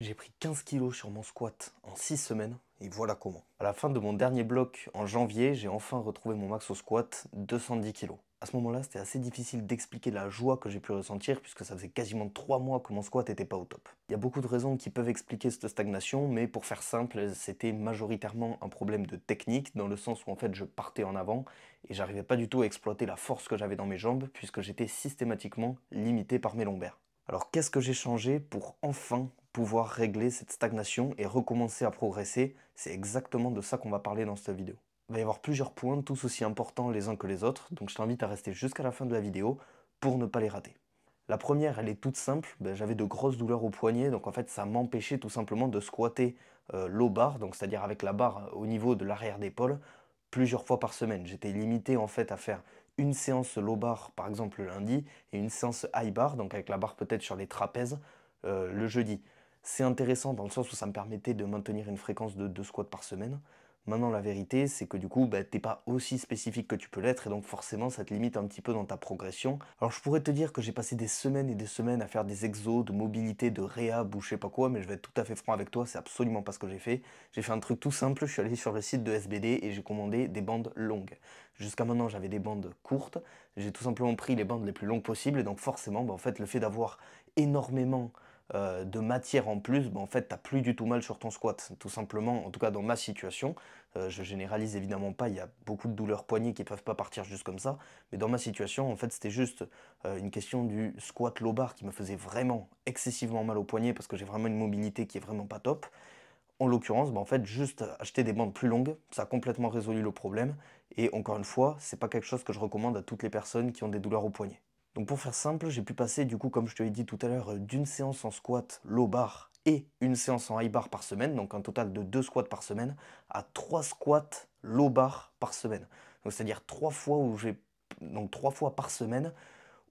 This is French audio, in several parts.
J'ai pris 15 kilos sur mon squat en 6 semaines et voilà comment. À la fin de mon dernier bloc en janvier, j'ai enfin retrouvé mon max au squat 210 kg. À ce moment-là, c'était assez difficile d'expliquer la joie que j'ai pu ressentir puisque ça faisait quasiment 3 mois que mon squat n'était pas au top. Il y a beaucoup de raisons qui peuvent expliquer cette stagnation, mais pour faire simple, c'était majoritairement un problème de technique dans le sens où en fait je partais en avant et j'arrivais pas du tout à exploiter la force que j'avais dans mes jambes puisque j'étais systématiquement limité par mes lombaires. Alors qu'est-ce que j'ai changé pour enfin pouvoir régler cette stagnation et recommencer à progresser, c'est exactement de ça qu'on va parler dans cette vidéo. Il va y avoir plusieurs points, tous aussi importants les uns que les autres, donc je t'invite à rester jusqu'à la fin de la vidéo pour ne pas les rater. La première, elle est toute simple, ben, j'avais de grosses douleurs au poignet, donc en fait ça m'empêchait tout simplement de squatter euh, low bar, donc c'est-à-dire avec la barre euh, au niveau de l'arrière d'épaule, plusieurs fois par semaine. J'étais limité en fait à faire une séance low bar par exemple le lundi et une séance high bar, donc avec la barre peut-être sur les trapèzes, euh, le jeudi. C'est intéressant dans le sens où ça me permettait de maintenir une fréquence de deux squats par semaine. Maintenant, la vérité, c'est que du coup, tu bah, t'es pas aussi spécifique que tu peux l'être et donc forcément, ça te limite un petit peu dans ta progression. Alors, je pourrais te dire que j'ai passé des semaines et des semaines à faire des exos, de mobilité, de réhab ou je sais pas quoi, mais je vais être tout à fait franc avec toi, c'est absolument pas ce que j'ai fait. J'ai fait un truc tout simple, je suis allé sur le site de SBD et j'ai commandé des bandes longues. Jusqu'à maintenant, j'avais des bandes courtes, j'ai tout simplement pris les bandes les plus longues possibles et donc forcément, bah, en fait, le fait d'avoir énormément euh, de matière en plus, ben, en fait, tu plus du tout mal sur ton squat. Tout simplement, en tout cas dans ma situation, euh, je généralise évidemment pas, il y a beaucoup de douleurs poignées qui ne peuvent pas partir juste comme ça, mais dans ma situation, en fait, c'était juste euh, une question du squat lobar qui me faisait vraiment excessivement mal au poignet parce que j'ai vraiment une mobilité qui est vraiment pas top. En l'occurrence, ben, en fait, juste acheter des bandes plus longues, ça a complètement résolu le problème. Et encore une fois, c'est pas quelque chose que je recommande à toutes les personnes qui ont des douleurs au poignet. Donc pour faire simple, j'ai pu passer du coup, comme je te l'ai dit tout à l'heure, euh, d'une séance en squat low bar et une séance en high bar par semaine, donc un total de deux squats par semaine, à trois squats low bar par semaine. Donc c'est-à-dire trois fois où trois fois par semaine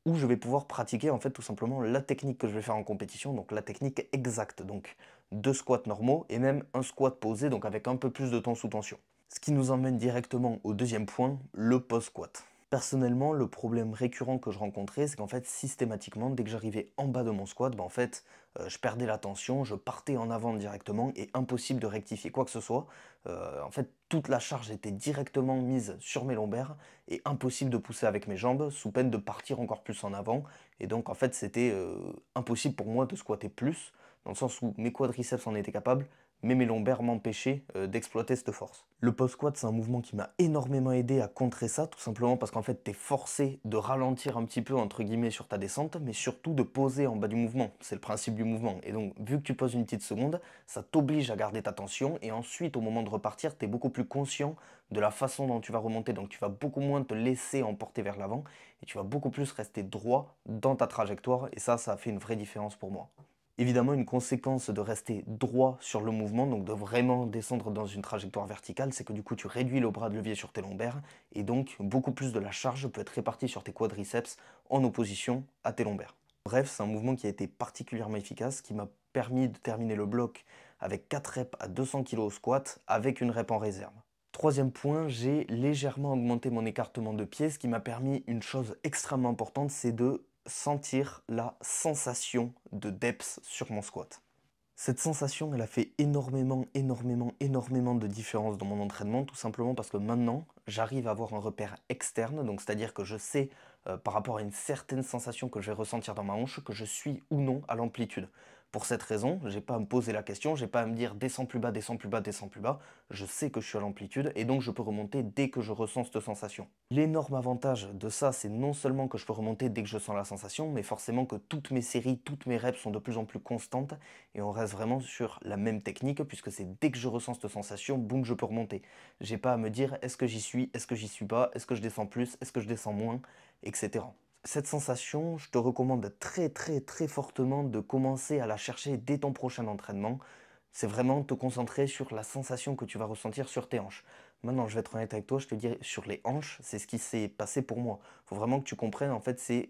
où je vais pouvoir pratiquer en fait tout simplement la technique que je vais faire en compétition, donc la technique exacte, donc deux squats normaux et même un squat posé, donc avec un peu plus de temps sous tension. Ce qui nous emmène directement au deuxième point, le post-squat. Personnellement, le problème récurrent que je rencontrais, c'est qu'en fait, systématiquement, dès que j'arrivais en bas de mon squat, bah, en fait, euh, je perdais la tension, je partais en avant directement et impossible de rectifier quoi que ce soit. Euh, en fait, toute la charge était directement mise sur mes lombaires et impossible de pousser avec mes jambes, sous peine de partir encore plus en avant. Et donc, en fait, c'était euh, impossible pour moi de squatter plus, dans le sens où mes quadriceps en étaient capables, mais mes lombaires m'empêchaient euh, d'exploiter cette force. Le post-squat, c'est un mouvement qui m'a énormément aidé à contrer ça, tout simplement parce qu'en fait, es forcé de ralentir un petit peu, entre guillemets, sur ta descente, mais surtout de poser en bas du mouvement. C'est le principe du mouvement. Et donc, vu que tu poses une petite seconde, ça t'oblige à garder ta tension, et ensuite, au moment de repartir, tu es beaucoup plus conscient de la façon dont tu vas remonter, donc tu vas beaucoup moins te laisser emporter vers l'avant, et tu vas beaucoup plus rester droit dans ta trajectoire, et ça, ça a fait une vraie différence pour moi évidemment une conséquence de rester droit sur le mouvement, donc de vraiment descendre dans une trajectoire verticale, c'est que du coup tu réduis le bras de levier sur tes lombaires et donc beaucoup plus de la charge peut être répartie sur tes quadriceps en opposition à tes lombaires. Bref, c'est un mouvement qui a été particulièrement efficace, qui m'a permis de terminer le bloc avec 4 reps à 200 kg au squat avec une rep en réserve. Troisième point, j'ai légèrement augmenté mon écartement de pied, ce qui m'a permis une chose extrêmement importante, c'est de sentir la sensation de depth sur mon squat. Cette sensation, elle a fait énormément, énormément, énormément de différence dans mon entraînement, tout simplement parce que maintenant, j'arrive à avoir un repère externe, donc c'est-à-dire que je sais, euh, par rapport à une certaine sensation que je vais ressentir dans ma hanche, que je suis ou non à l'amplitude pour cette raison, j'ai pas à me poser la question, j'ai pas à me dire descends plus bas, descends plus bas, descends plus bas. Je sais que je suis à l'amplitude et donc je peux remonter dès que je ressens cette sensation. L'énorme avantage de ça, c'est non seulement que je peux remonter dès que je sens la sensation, mais forcément que toutes mes séries, toutes mes reps sont de plus en plus constantes et on reste vraiment sur la même technique puisque c'est dès que je ressens cette sensation, boum, je peux remonter. J'ai pas à me dire est-ce que j'y suis, est-ce que j'y suis pas, est-ce que je descends plus, est-ce que je descends moins, etc cette sensation, je te recommande très très très fortement de commencer à la chercher dès ton prochain entraînement. C'est vraiment te concentrer sur la sensation que tu vas ressentir sur tes hanches. Maintenant, je vais être honnête avec toi, je te dis sur les hanches, c'est ce qui s'est passé pour moi. Il Faut vraiment que tu comprennes, en fait, c'est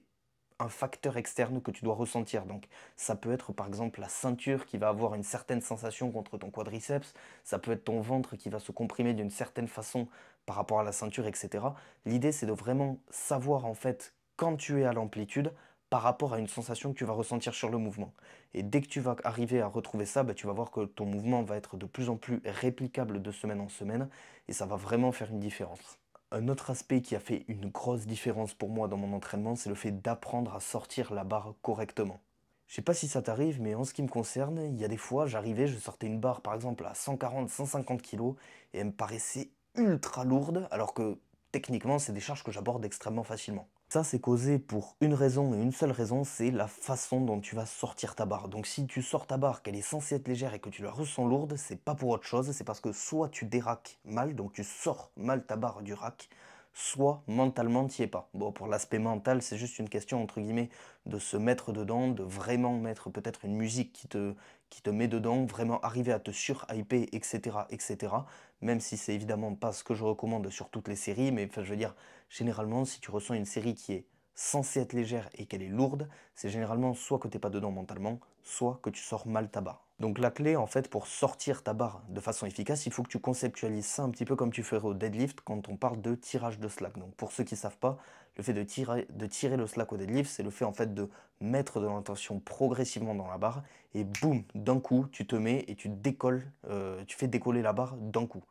un facteur externe que tu dois ressentir. Donc ça peut être par exemple la ceinture qui va avoir une certaine sensation contre ton quadriceps, ça peut être ton ventre qui va se comprimer d'une certaine façon par rapport à la ceinture, etc. L'idée c'est de vraiment savoir en fait quand tu es à l'amplitude par rapport à une sensation que tu vas ressentir sur le mouvement. Et dès que tu vas arriver à retrouver ça, bah, tu vas voir que ton mouvement va être de plus en plus réplicable de semaine en semaine et ça va vraiment faire une différence. Un autre aspect qui a fait une grosse différence pour moi dans mon entraînement, c'est le fait d'apprendre à sortir la barre correctement. Je sais pas si ça t'arrive, mais en ce qui me concerne, il y a des fois, j'arrivais, je sortais une barre par exemple à 140-150 kg et elle me paraissait ultra lourde, alors que techniquement, c'est des charges que j'aborde extrêmement facilement. Ça, c'est causé pour une raison et une seule raison, c'est la façon dont tu vas sortir ta barre. Donc si tu sors ta barre, qu'elle est censée être légère et que tu la ressens lourde, c'est pas pour autre chose, c'est parce que soit tu déraques mal, donc tu sors mal ta barre du rack, soit mentalement tu es pas. Bon, pour l'aspect mental, c'est juste une question, entre guillemets, de se mettre dedans, de vraiment mettre peut-être une musique qui te, qui te met dedans, vraiment arriver à te surhyper, etc., etc. Même si c'est évidemment pas ce que je recommande sur toutes les séries, mais je veux dire, généralement, si tu ressens une série qui est censée être légère et qu'elle est lourde, c'est généralement soit que tu t'es pas dedans mentalement, soit que tu sors mal tabac. Donc la clé, en fait, pour sortir ta barre de façon efficace, il faut que tu conceptualises ça un petit peu comme tu ferais au deadlift quand on parle de tirage de slack. Donc pour ceux qui ne savent pas, le fait de tirer, le slack au deadlift, c'est le fait en fait de mettre de l'intention progressivement dans la barre et boum, d'un coup, tu te mets et tu décolles, euh, tu fais décoller la barre d'un coup.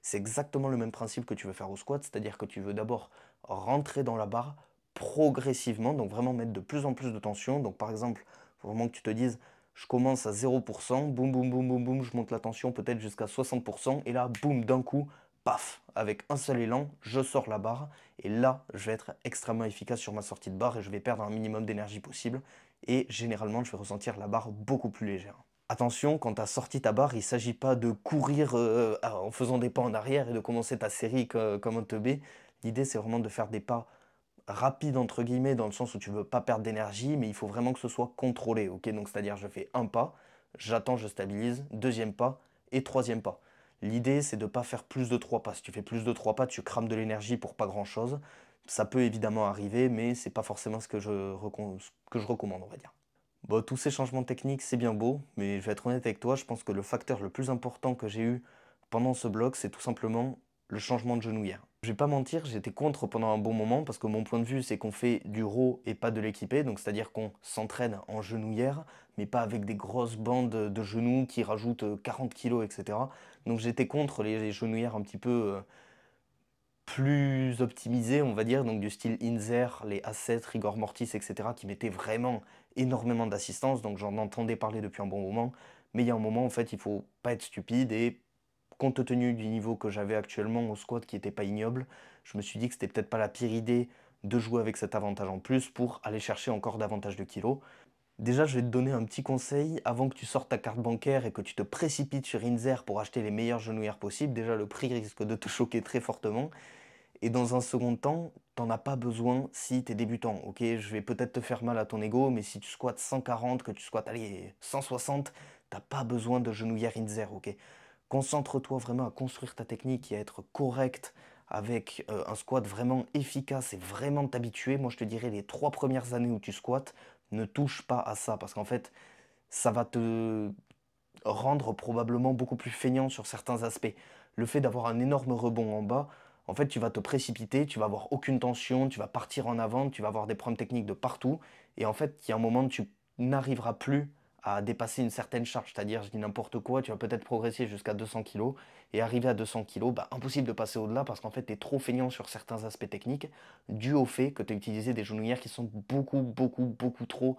C'est exactement le même principe que tu veux faire au squat, c'est-à-dire que tu veux d'abord rentrer dans la barre progressivement, donc vraiment mettre de plus en plus de tension. Donc par exemple, faut vraiment que tu te dises je commence à 0%, boum, boum, boum, boum, boum, je monte la tension peut-être jusqu'à 60%, et là, boum, d'un coup, paf, avec un seul élan, je sors la barre, et là, je vais être extrêmement efficace sur ma sortie de barre, et je vais perdre un minimum d'énergie possible, et généralement, je vais ressentir la barre beaucoup plus légère. Attention, quand tu as sorti ta barre, il ne s'agit pas de courir euh, en faisant des pas en arrière et de commencer ta série comme un teubé. L'idée, c'est vraiment de faire des pas rapide entre guillemets dans le sens où tu veux pas perdre d'énergie, mais il faut vraiment que ce soit contrôlé, ok Donc c'est-à-dire je fais un pas, j'attends, je stabilise, deuxième pas et troisième pas. L'idée c'est de pas faire plus de trois pas. Si tu fais plus de trois pas, tu crames de l'énergie pour pas grand chose. Ça peut évidemment arriver, mais c'est pas forcément ce que je, que je recommande, on va dire. tous ces changements techniques, c'est bien beau, mais je vais être honnête avec toi, je pense que le facteur le plus important que j'ai eu pendant ce bloc, c'est tout simplement le changement de genouillère. Je vais pas mentir, j'étais contre pendant un bon moment parce que mon point de vue c'est qu'on fait du raw et pas de l'équipé, donc c'est-à-dire qu'on s'entraîne en genouillère, mais pas avec des grosses bandes de genoux qui rajoutent 40 kg etc. Donc j'étais contre les genouillères un petit peu euh, plus optimisées, on va dire, donc du style Inzer, les assets Rigor Mortis, etc., qui mettaient vraiment énormément d'assistance, donc j'en entendais parler depuis un bon moment, mais il y a un moment en fait il faut pas être stupide et compte tenu du niveau que j'avais actuellement au squat qui n'était pas ignoble, je me suis dit que c'était peut-être pas la pire idée de jouer avec cet avantage en plus pour aller chercher encore davantage de kilos. Déjà, je vais te donner un petit conseil avant que tu sortes ta carte bancaire et que tu te précipites sur Inzer pour acheter les meilleures genouillères possibles. Déjà, le prix risque de te choquer très fortement. Et dans un second temps, t'en as pas besoin si t'es débutant, ok Je vais peut-être te faire mal à ton ego, mais si tu squats 140, que tu squats allez, 160, t'as pas besoin de genouillères Inzer, ok Concentre-toi vraiment à construire ta technique et à être correct avec euh, un squat vraiment efficace et vraiment t'habituer. Moi, je te dirais les trois premières années où tu squattes, ne touche pas à ça parce qu'en fait, ça va te rendre probablement beaucoup plus feignant sur certains aspects. Le fait d'avoir un énorme rebond en bas, en fait, tu vas te précipiter, tu vas avoir aucune tension, tu vas partir en avant, tu vas avoir des problèmes techniques de partout. Et en fait, il y a un moment, où tu n'arriveras plus à dépasser une certaine charge, c'est-à-dire, je dis n'importe quoi, tu vas peut-être progresser jusqu'à 200 kg, et arriver à 200 kg, bah, impossible de passer au-delà parce qu'en fait, tu es trop feignant sur certains aspects techniques, dû au fait que tu as utilisé des genouillères qui sont beaucoup, beaucoup, beaucoup trop,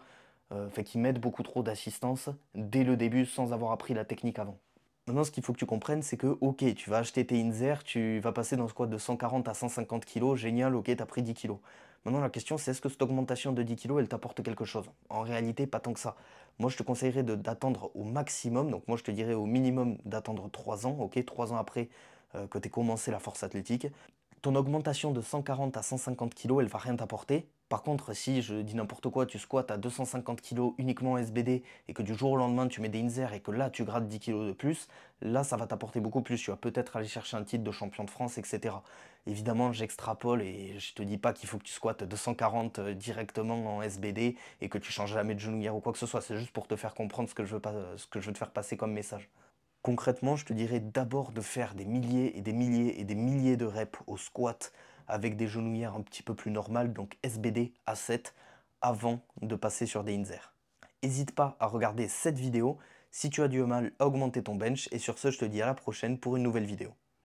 euh, fait, qui mettent beaucoup trop d'assistance dès le début sans avoir appris la technique avant. Maintenant, ce qu'il faut que tu comprennes, c'est que, ok, tu vas acheter tes Inzer, tu vas passer dans ce squat de 140 à 150 kg, génial, ok, as pris 10 kg. Maintenant, la question, c'est est-ce que cette augmentation de 10 kg, elle t'apporte quelque chose En réalité, pas tant que ça. Moi, je te conseillerais d'attendre au maximum, donc moi, je te dirais au minimum d'attendre 3 ans, ok 3 ans après euh, que tu aies commencé la force athlétique, ton augmentation de 140 à 150 kg, elle va rien t'apporter. Par contre, si je dis n'importe quoi, tu squattes à 250 kg uniquement en SBD et que du jour au lendemain tu mets des inserts et que là tu grades 10 kg de plus, là ça va t'apporter beaucoup plus. Tu vas peut-être aller chercher un titre de champion de France, etc. Évidemment, j'extrapole et je te dis pas qu'il faut que tu squattes 240 euh, directement en SBD et que tu changes jamais de genouillère ou quoi que ce soit. C'est juste pour te faire comprendre ce que je veux, pas, euh, ce que je veux te faire passer comme message. Concrètement, je te dirais d'abord de faire des milliers et des milliers et des milliers de reps au squat avec des genouillères un petit peu plus normales, donc SBD A7, avant de passer sur des Inzer. N'hésite pas à regarder cette vidéo si tu as du mal à augmenter ton bench et sur ce, je te dis à la prochaine pour une nouvelle vidéo.